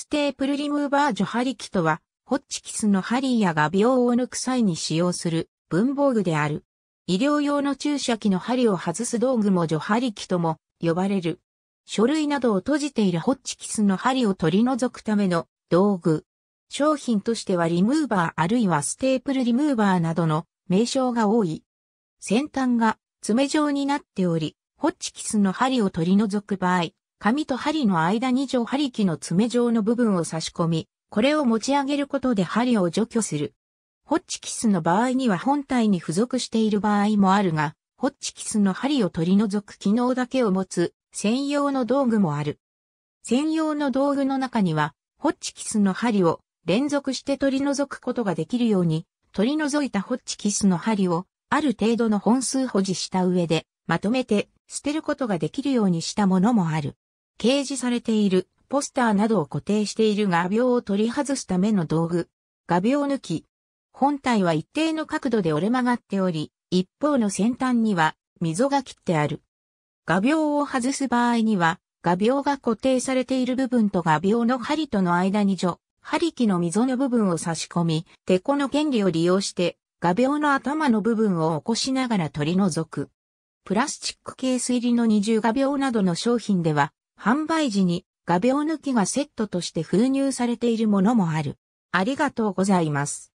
ステープルリムーバー除ハリキとは、ホッチキスのハリーや画鋲を抜く際に使用する文房具である。医療用の注射器の針を外す道具も除ハリキとも呼ばれる。書類などを閉じているホッチキスの針を取り除くための道具。商品としてはリムーバーあるいはステープルリムーバーなどの名称が多い。先端が爪状になっており、ホッチキスの針を取り除く場合、紙と針の間に上針器の爪状の部分を差し込み、これを持ち上げることで針を除去する。ホッチキスの場合には本体に付属している場合もあるが、ホッチキスの針を取り除く機能だけを持つ専用の道具もある。専用の道具の中には、ホッチキスの針を連続して取り除くことができるように、取り除いたホッチキスの針をある程度の本数保持した上で、まとめて捨てることができるようにしたものもある。掲示されているポスターなどを固定している画鋲を取り外すための道具、画鋲抜き。本体は一定の角度で折れ曲がっており、一方の先端には溝が切ってある。画鋲を外す場合には、画鋲が固定されている部分と画鋲の針との間に除、針木の溝の部分を差し込み、手この原理を利用して、画鋲の頭の部分を起こしながら取り除く。プラスチックケース入りの二重画鋲などの商品では、販売時に画鋲抜きがセットとして封入されているものもある。ありがとうございます。